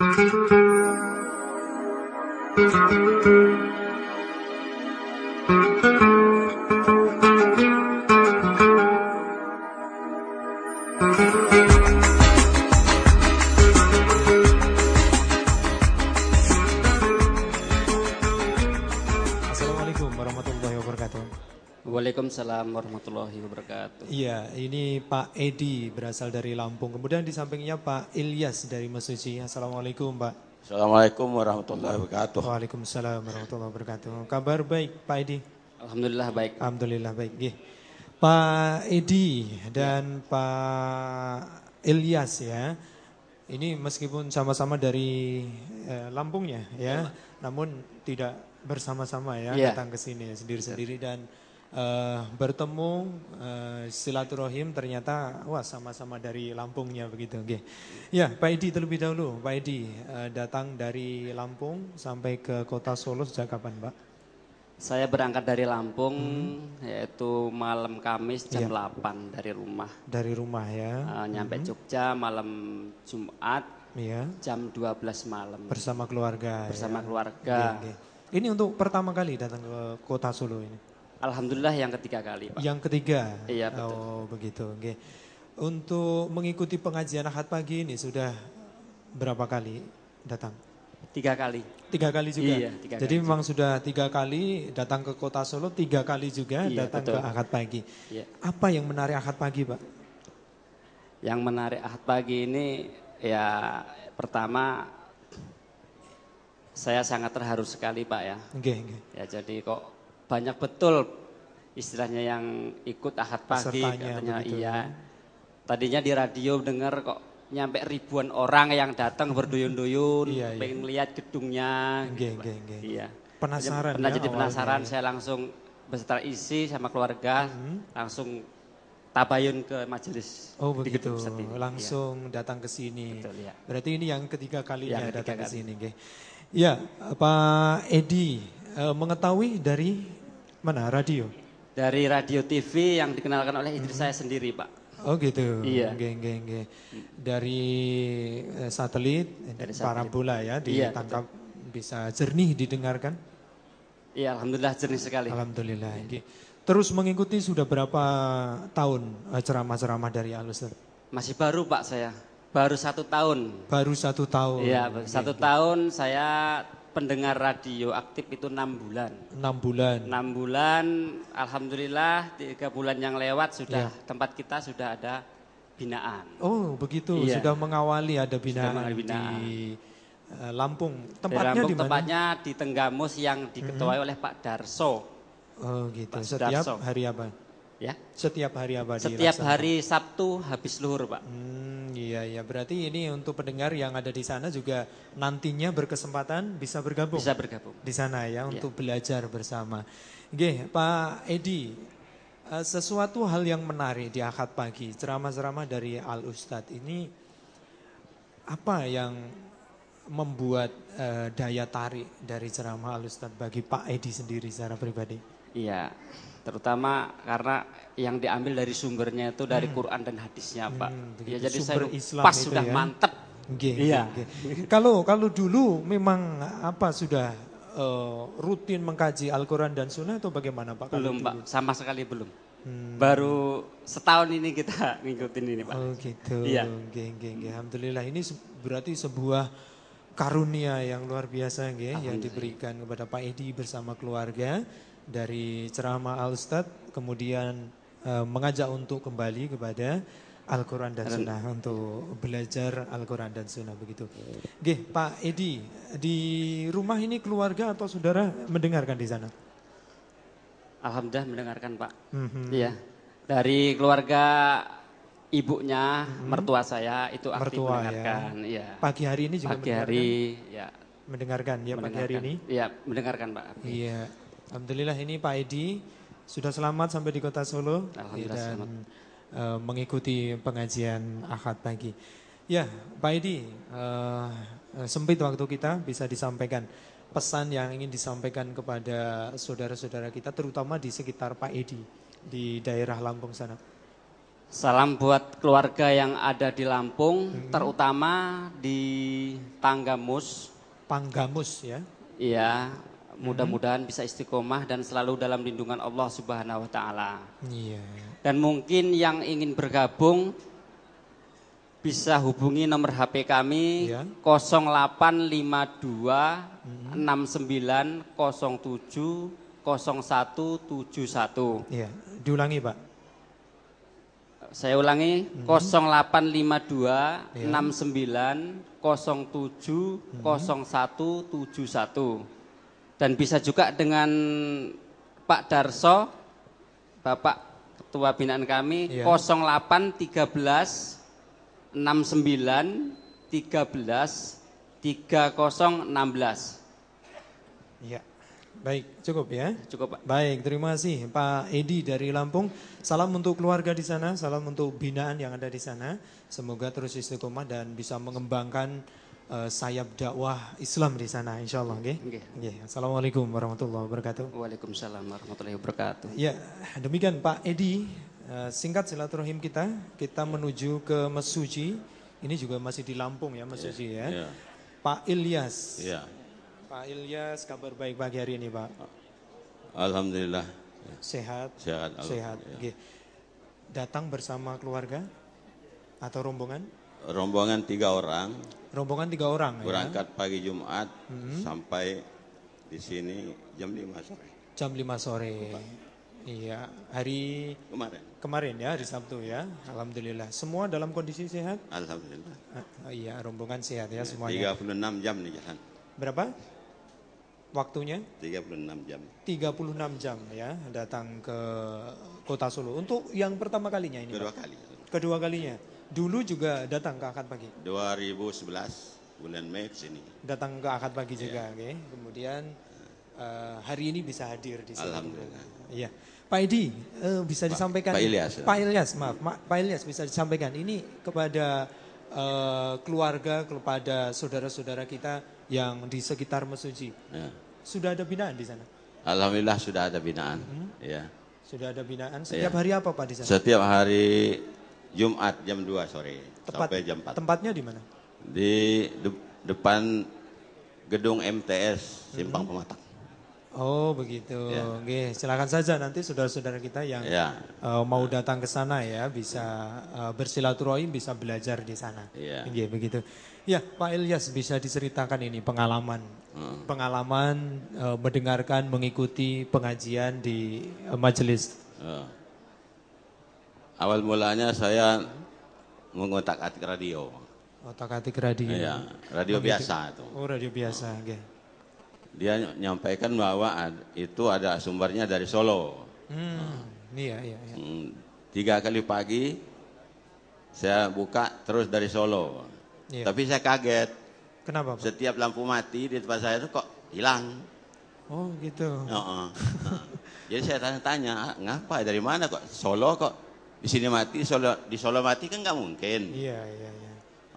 Thank you. warahmatullahi wabarakatuh. Iya, ini Pak Edi berasal dari Lampung. Kemudian di sampingnya Pak Ilyas dari Mesuci. Assalamualaikum Pak. Assalamualaikum warahmatullahi wabarakatuh. Waalaikumsalam warahmatullahi wabarakatuh. Kabar baik Pak Edi? Alhamdulillah baik. Alhamdulillah baik. Gih. Pak Edi dan ya. Pak Ilyas ya. Ini meskipun sama-sama dari eh, Lampungnya ya, ya, namun tidak bersama-sama ya, ya. datang ke sini sendiri-sendiri dan uh, bertemu uh, silaturahim ternyata wah sama-sama dari Lampungnya begitu. Okay. Ya, Pak Edi terlebih dahulu. Pak Edi uh, datang dari Lampung sampai ke Kota Solo sejak kapan, Pak? Saya berangkat dari Lampung hmm. yaitu malam Kamis jam ya. 8 dari rumah. Dari rumah ya. Uh, nyampe hmm. Jogja malam Jumat ya. jam 12 malam. Bersama keluarga. Bersama ya. keluarga. Ya, ya. Ini untuk pertama kali datang ke Kota Solo ini. Alhamdulillah yang ketiga kali Pak. Yang ketiga? Iya betul. Oh begitu. Okay. Untuk mengikuti pengajian Ahad pagi ini sudah berapa kali datang? Tiga kali. Tiga kali juga? Iya tiga Jadi kali memang juga. sudah tiga kali datang ke kota Solo, tiga kali juga iya, datang betul. ke Ahad pagi. Iya. Apa yang menarik Ahad pagi Pak? Yang menarik Ahad pagi ini ya pertama saya sangat terharu sekali Pak ya. Okay, okay. Ya jadi kok banyak betul istilahnya yang ikut ahad pagi katanya begitu. iya. Tadinya di radio dengar kok nyampe ribuan orang yang datang berduyun-duyun, iya, iya. pengen lihat gedungnya. Geng, geng, geng. Iya. Penasaran. Pernah ya, jadi penasaran, awalnya. saya langsung beserta isi sama keluarga, -hmm. langsung tabayun ke majelis. Oh begitu, langsung iya. datang ke sini. Betul, iya. Berarti ini yang ketiga kalinya yang ketiga datang kali. ke sini. Ya, Pak Edi, eh, mengetahui dari Mana radio? Dari radio TV yang dikenalkan oleh istri hmm. saya sendiri, Pak. Oh gitu. Iya. Geng, geng, geng. Dari satelit, Dari parabola ya, ditangkap iya, bisa jernih didengarkan. Iya, alhamdulillah jernih sekali. Alhamdulillah. Iya. Terus mengikuti sudah berapa tahun eh, ceramah-ceramah dari al Masih baru Pak saya, baru satu tahun. Baru satu tahun. Iya, satu tahun saya pendengar radio aktif itu enam bulan. Enam bulan. Enam bulan, alhamdulillah tiga bulan yang lewat sudah ya. tempat kita sudah ada binaan. Oh begitu, ya. sudah mengawali ada binaan, binaan. Eh, di Lampung. Tempatnya di, Tempatnya di Tenggamus yang diketuai -hmm. oleh Pak Darso. Oh gitu. Pak Setiap Darso. hari apa? Ya. Setiap hari apa? Setiap hari Sabtu habis luhur, Pak. Hmm. Iya, iya. Berarti ini untuk pendengar yang ada di sana juga nantinya berkesempatan bisa bergabung. Bisa bergabung. Di sana ya, iya. untuk belajar bersama. Oke, Pak Edi, eh, sesuatu hal yang menarik di akad pagi, ceramah-ceramah dari Al Ustadz ini apa yang membuat uh, daya tarik dari ceramah Al Ustadz bagi Pak Edi sendiri secara pribadi? Iya, terutama karena yang diambil dari sumbernya itu dari hmm. Quran dan hadisnya hmm, Pak. ya jadi saya Islam pas sudah ya? mantep. iya. Kalau kalau dulu memang apa sudah uh, rutin mengkaji Al-Quran dan Sunnah atau bagaimana Pak? Belum Pak, sama sekali belum. Hmm. Baru setahun ini kita ngikutin ini Pak. Oh gitu. Iya. Geng, geng, geng. Alhamdulillah ini berarti sebuah karunia yang luar biasa ya, yang diberikan kepada Pak Edi bersama keluarga dari ceramah Al kemudian uh, mengajak untuk kembali kepada Al-Quran dan Sunnah untuk belajar Al-Quran dan Sunnah begitu. Oke, Pak Edi, di rumah ini keluarga atau saudara mendengarkan di sana? Alhamdulillah mendengarkan Pak. Mm -hmm. Iya, dari keluarga ibunya hmm. mertua saya itu aktif mertua, ya. mendengarkan ya. ya. Pagi hari ini juga pagi mendengarkan. ya mendengarkan ya mendengarkan. pagi hari ini. Ya, mendengarkan Pak. Iya. Alhamdulillah ini Pak Edi sudah selamat sampai di Kota Solo ya, dan Uh, mengikuti pengajian Ahad pagi. Ya, Pak Edi, uh, sempit waktu kita bisa disampaikan pesan yang ingin disampaikan kepada saudara-saudara kita terutama di sekitar Pak Edi di daerah Lampung sana. Salam buat keluarga yang ada di Lampung, hmm. terutama di Panggamus. Panggamus ya? Iya, hmm. mudah-mudahan hmm. bisa istiqomah dan selalu dalam lindungan Allah Subhanahu Wa Taala. Iya. Dan mungkin yang ingin bergabung bisa hubungi nomor HP kami 085269070171. 0852 69 Iya, diulangi Pak saya ulangi mm -hmm. 0852 yeah. 69 07 mm -hmm. 71 dan bisa juga dengan Pak Darso Bapak Ketua Binaan kami yeah. 08 13 69 13 3016 Iya. Yeah. Baik, cukup ya. Cukup Pak. Baik, terima kasih Pak Edi dari Lampung. Salam untuk keluarga di sana, salam untuk binaan yang ada di sana. Semoga terus istiqomah dan bisa mengembangkan uh, sayap dakwah Islam di sana insya Allah. Okay? Okay. Okay. Assalamualaikum warahmatullahi wabarakatuh. Waalaikumsalam warahmatullahi wabarakatuh. Ya, demikian Pak Edi. Uh, singkat silaturahim kita, kita menuju ke Mesuji. Ini juga masih di Lampung ya Mesuji yeah, ya. Yeah. Pak Ilyas. Yeah. Pak Ilyas, kabar baik pagi hari ini Pak. Alhamdulillah. Sehat. Sehat. Sehat. Ya. Datang bersama keluarga atau rombongan? Rombongan tiga orang. Rombongan tiga orang. Ya? Berangkat ya? pagi Jumat mm -hmm. sampai di sini jam lima sore. Jam lima sore. Lupa. Iya, hari kemarin. Kemarin ya, hari Sabtu ya. Alhamdulillah. Semua dalam kondisi sehat? Alhamdulillah. Ah, ah iya, rombongan sehat ya, ya semuanya. 36 jam nih jalan. Berapa? Waktunya? 36 jam. 36 jam ya, datang ke Kota Solo. Untuk yang pertama kalinya ini? Kedua Pak? kali. Kedua kalinya. Dulu juga datang ke akad pagi? 2011, bulan Mei sini. Datang ke akad pagi iya. juga, ya. oke. Okay. Kemudian uh, hari ini bisa hadir di sini. Alhamdulillah. Iya. Pak Edi, uh, bisa pa, disampaikan. Pak Ilyas. Pak Ilyas, maaf. Ma, Pak Ilyas bisa disampaikan. Ini kepada uh, keluarga, kepada saudara-saudara kita yang di sekitar Mesuji. Ya. Sudah ada binaan di sana? Alhamdulillah sudah ada binaan. Hmm. Ya. Sudah ada binaan. Ya. Setiap ya. hari apa Pak di sana? Setiap hari Jumat jam 2 sore Tepat, sampai jam 4. Tempatnya di mana? Di de depan gedung MTS Simpang hmm. Pematang. Oh begitu, ya. Oke, silakan saja nanti saudara-saudara kita yang ya. uh, mau datang ke sana ya bisa uh, bersilaturahim, bisa belajar di sana. Ya. Oke, begitu. Ya Pak Ilyas bisa diceritakan ini pengalaman, hmm. pengalaman uh, mendengarkan, mengikuti pengajian di uh, majelis. Uh. Awal mulanya saya mengotak atik radio. Otak atik radio. Ya radio begitu. biasa itu. Oh radio biasa, oke. Oh. Okay dia nyampaikan bahwa itu ada sumbernya dari Solo. Hmm, iya, iya, iya. Hmm, Tiga kali pagi saya buka terus dari Solo. Iya. Tapi saya kaget. Kenapa? Pak? Setiap lampu mati di tempat saya itu kok hilang. Oh gitu. Uh -uh. Jadi saya tanya-tanya, ah, ngapa dari mana kok Solo kok di sini mati Solo di Solo mati kan nggak mungkin. Iya iya iya.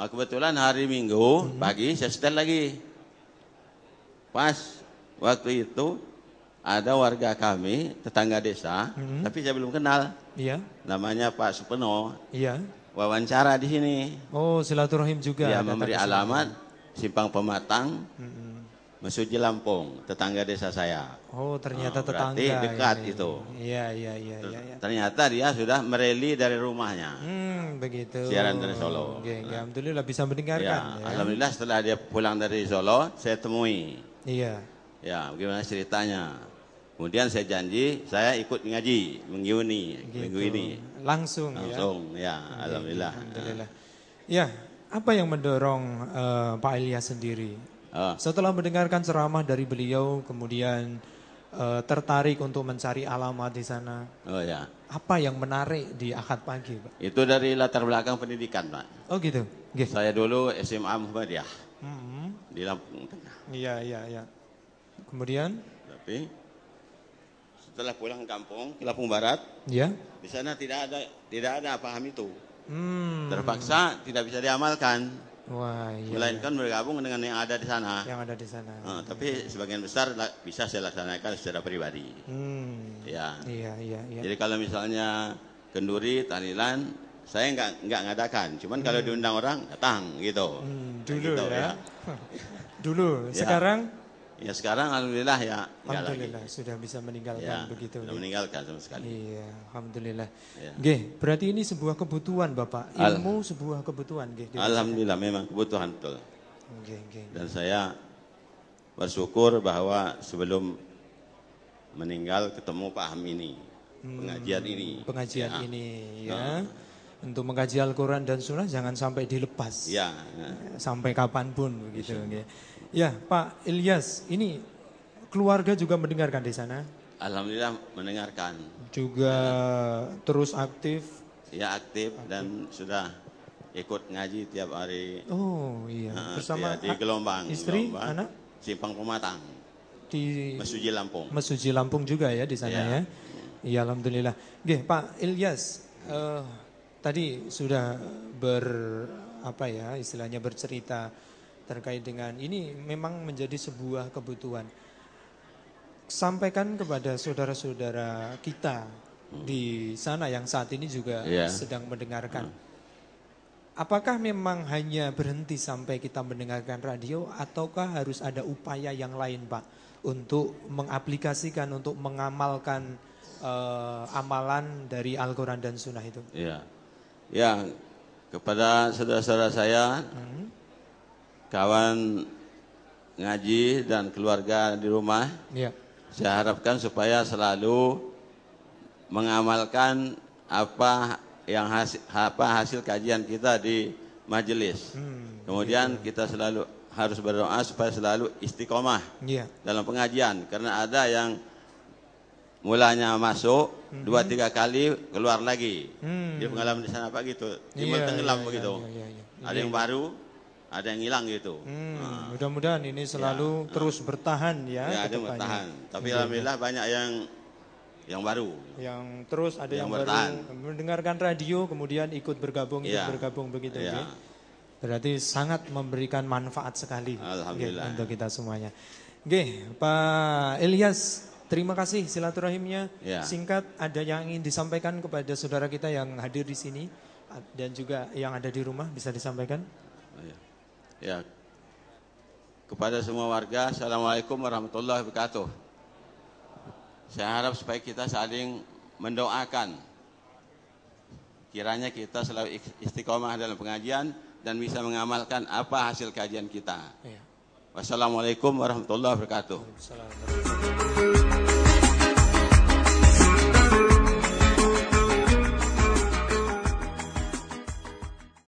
Nah, kebetulan hari Minggu mm -hmm. pagi saya setel lagi pas waktu itu ada warga kami tetangga desa, hmm. tapi saya belum kenal. Iya. Namanya Pak Supeno. Iya. Wawancara di sini. Oh, silaturahim juga. ya memberi alamat Simpang Pematang, hmm. Mesuji Lampung, tetangga desa saya. Oh, ternyata oh, tetangga. Berarti dekat ya, itu. Iya, iya, iya, Ya, Ya. Ternyata dia sudah mereli dari rumahnya. Hmm, begitu. Siaran dari Solo. Oke, okay, nah. alhamdulillah bisa mendengarkan. Ya, ya. Alhamdulillah setelah dia pulang dari Solo, saya temui. Iya. Ya, bagaimana ceritanya? Kemudian saya janji saya ikut ngaji ini, gitu. minggu ini. Langsung, ya? Langsung ya. ya alhamdulillah. Alhamdulillah. Ya, apa yang mendorong uh, Pak Elia sendiri? Uh. Setelah mendengarkan ceramah dari beliau kemudian uh, tertarik untuk mencari alamat di sana. Oh ya. Apa yang menarik di akad pagi, Pak? Itu dari latar belakang pendidikan, Pak. Oh gitu. gitu. Saya dulu SMA Muhammadiyah. Hmm di Lampung Tengah. Iya, iya, iya. Kemudian? Tapi setelah pulang kampung ke Lampung Barat, ya. di sana tidak ada tidak ada paham itu. Hmm. Terpaksa tidak bisa diamalkan. Wah, iya, iya. Melainkan bergabung dengan yang ada di sana. Yang ada di sana. Uh, ah, tapi tapi sebagian besar bisa saya laksanakan secara pribadi. Hmm. Ya. Iya, iya, iya. Jadi kalau misalnya kenduri, Tanilan saya nggak nggak ngadakan cuman hmm. kalau diundang orang datang gitu hmm, dulu gitu, ya. ya dulu ya. sekarang ya sekarang alhamdulillah ya alhamdulillah lagi. sudah bisa meninggalkan ya, begitu sudah ya. meninggalkan sama sekali iya alhamdulillah ya. Gih, berarti ini sebuah kebutuhan bapak ilmu Al sebuah kebutuhan Gih, alhamdulillah memang kebutuhan betul Gih, gih. dan saya bersyukur bahwa sebelum meninggal ketemu Pak Ham ini hmm, pengajian ini pengajian ya. ini ya, ya untuk mengkaji Al-Quran dan Sunnah jangan sampai dilepas. Ya. ya. Sampai kapanpun begitu. Iya. Ya. ya Pak Ilyas, ini keluarga juga mendengarkan di sana? Alhamdulillah mendengarkan. Juga ya. terus aktif? Ya aktif, aktif dan sudah ikut ngaji tiap hari. Oh iya. Bersama di, gelombang. Istri, gelombang, anak? Simpang Pematang. Di Mesuji Lampung. Mesuji Lampung juga ya di sana ya. ya. ya Alhamdulillah. Oke Pak Ilyas. Uh, tadi sudah ber apa ya istilahnya bercerita terkait dengan ini memang menjadi sebuah kebutuhan. Sampaikan kepada saudara-saudara kita di sana yang saat ini juga yeah. sedang mendengarkan. Hmm. Apakah memang hanya berhenti sampai kita mendengarkan radio ataukah harus ada upaya yang lain, Pak, untuk mengaplikasikan untuk mengamalkan uh, amalan dari Al-Qur'an dan Sunnah itu? Yeah. Ya, kepada saudara-saudara saya, kawan ngaji dan keluarga di rumah, ya. saya harapkan supaya selalu mengamalkan apa yang hasil, apa hasil kajian kita di majelis. Hmm, Kemudian ya. kita selalu harus berdoa supaya selalu istiqomah ya. dalam pengajian, karena ada yang mulanya masuk hmm dua tiga kali keluar lagi. Mm-hmm. pengalaman di sana apa gitu, timbul iya, yeah, tenggelam yeah, begitu. Yeah, yeah, yeah. Ada yang iya, iya. baru, ada yang hilang gitu. Hmm, nah. Mudah-mudahan ini selalu ya, terus nah. bertahan ya. Ya ada bertahan, tapi yeah, alhamdulillah yeah. banyak yang yang baru. Yang terus ada yang, yang bertahan. baru mendengarkan radio kemudian ikut bergabung, yeah. ikut ya. bergabung begitu yeah. ya. Berarti sangat memberikan manfaat sekali Alhamdulillah. untuk kita semuanya. Oke, Pak Elias Terima kasih silaturahimnya. Ya. Singkat, ada yang ingin disampaikan kepada saudara kita yang hadir di sini dan juga yang ada di rumah bisa disampaikan? Oh, ya. ya. Kepada semua warga, Assalamualaikum warahmatullahi wabarakatuh. Saya harap supaya kita saling mendoakan. Kiranya kita selalu istiqomah dalam pengajian dan bisa mengamalkan apa hasil kajian kita. Ya. Wassalamualaikum warahmatullahi wabarakatuh.